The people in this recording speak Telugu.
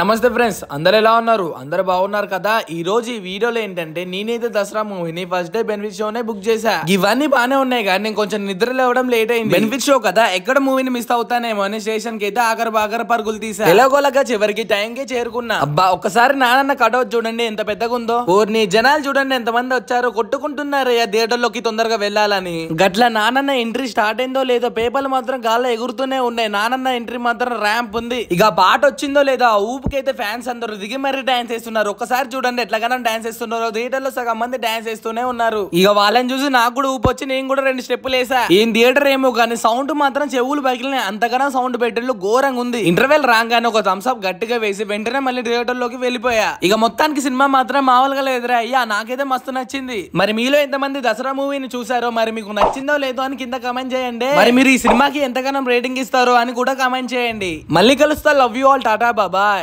నమస్తే ఫ్రెండ్స్ అందరు ఎలా ఉన్నారు అందరు బాగున్నారు కదా ఈ రోజు ఈ వీడియోలో ఏంటంటే నేనైతే దసరా మూవీని ఫస్ట్ డే బెనిఫిట్ షోనే బుక్ చేశా ఇవన్నీ బానే ఉన్నాయి కానీ నేను కొంచెం నిద్ర లేవడం లేట్ అయింది బెనిఫిట్ షో కదా ఎక్కడ మూవీని మిస్ అవుతానేమో అని స్టేషన్ కి అయితే ఆఖర బాగర పరుగులు తీసా ఎలాగోలాగా చివరికి టైం కి చేరుకున్నా అబ్బా ఒకసారి నాన్న కటౌట్ చూడండి ఎంత పెద్దగా ఉందో ఓర్ని జనాలు చూడండి ఎంత మంది వచ్చారో కొట్టుకుంటున్నారు థియేటర్ లోకి తొందరగా వెళ్ళాలని గట్ల నానన్న ఎంట్రీ స్టార్ట్ అయిందో లేదో పేపర్లు మాత్రం గాల్లో ఎగురుతూనే ఉన్నాయి నానన్న ఎంట్రీ మాత్రం ర్యాంప్ ఉంది ఇక పాట వచ్చిందో లేదా గ్రూప్కి అయితే ఫ్యాన్స్ అందరూ దిగి మరీ డాన్స్ చేస్తున్నారు ఒకసారి చూడండి ఎట్లాగైనా డాన్స్ చేస్తున్నారో థియేటర్ లో సగం మంది డాన్స్ చేస్తూనే ఉన్నారు ఇక వాళ్ళని చూసి నాకు కూడా వచ్చి నేను కూడా రెండు స్టెప్పులు వేసా ఈ థియేటర్ ఏమో కానీ సౌండ్ మాత్రం చెవులు పగిలినాయి అంతగానో సౌండ్ పెట్టేళ్ళు ఘోరంగా ఉంది ఇంటర్వెల్ రాగానే ఒక థమ్స్అప్ గట్టిగా వేసి వెంటనే మళ్ళీ థియేటర్ లోకి వెళ్ళిపోయా ఇక మొత్తానికి సినిమా మాత్రం మామూలుగా లేదురా అయ్యా నాకైతే మస్తు నచ్చింది మరి మీలో ఎంతమంది దసరా మూవీని చూసారో మరి మీకు నచ్చిందో లేదో అని కింద కమెంట్ చేయండి మరి మీరు ఈ సినిమాకి ఎంతగానో రేటింగ్ ఇస్తారో అని కూడా కమెంట్ చేయండి మళ్ళీ కలుస్తా లవ్ యూ ఆల్ టాటా బాబాయ్